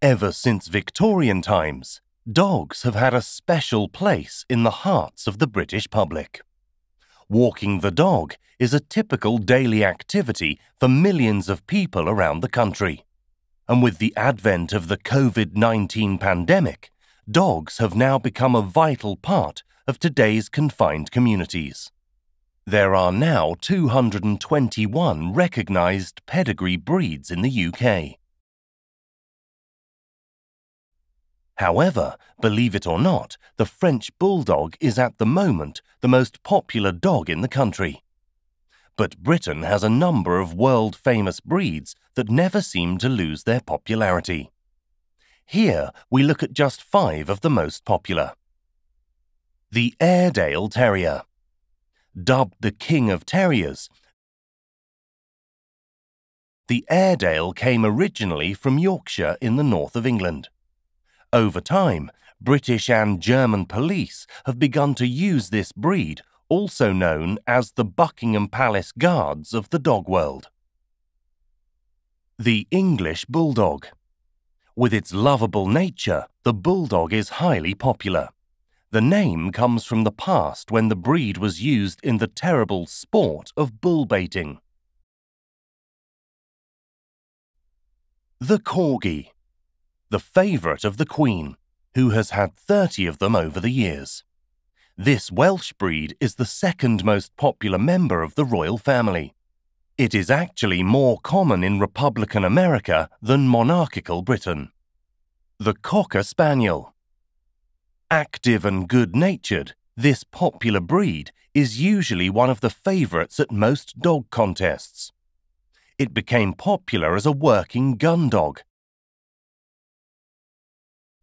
Ever since Victorian times, dogs have had a special place in the hearts of the British public. Walking the dog is a typical daily activity for millions of people around the country. And with the advent of the COVID 19 pandemic, dogs have now become a vital part of today's confined communities. There are now 221 recognised pedigree breeds in the UK However, believe it or not, the French Bulldog is at the moment the most popular dog in the country. But Britain has a number of world famous breeds that never seem to lose their popularity. Here we look at just five of the most popular. The Airedale Terrier. Dubbed the King of Terriers, the Airedale came originally from Yorkshire in the north of England. Over time, British and German police have begun to use this breed, also known as the Buckingham Palace Guards of the dog world. The English Bulldog. With its lovable nature, the Bulldog is highly popular. The name comes from the past when the breed was used in the terrible sport of bull baiting. The Corgi the favourite of the Queen, who has had 30 of them over the years. This Welsh breed is the second most popular member of the royal family. It is actually more common in Republican America than monarchical Britain. The Cocker Spaniel. Active and good natured, this popular breed is usually one of the favourites at most dog contests. It became popular as a working gun dog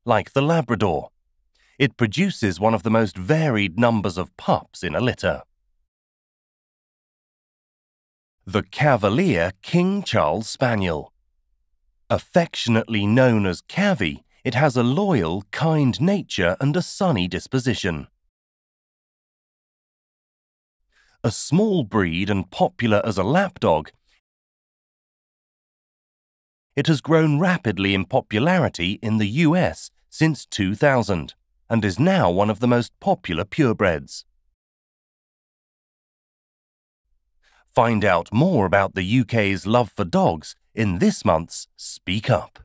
like the Labrador. It produces one of the most varied numbers of pups in a litter. The Cavalier King Charles Spaniel. Affectionately known as Cavi, it has a loyal, kind nature and a sunny disposition. A small breed and popular as a lapdog, it has grown rapidly in popularity in the US since 2000 and is now one of the most popular purebreds. Find out more about the UK's love for dogs in this month's Speak Up.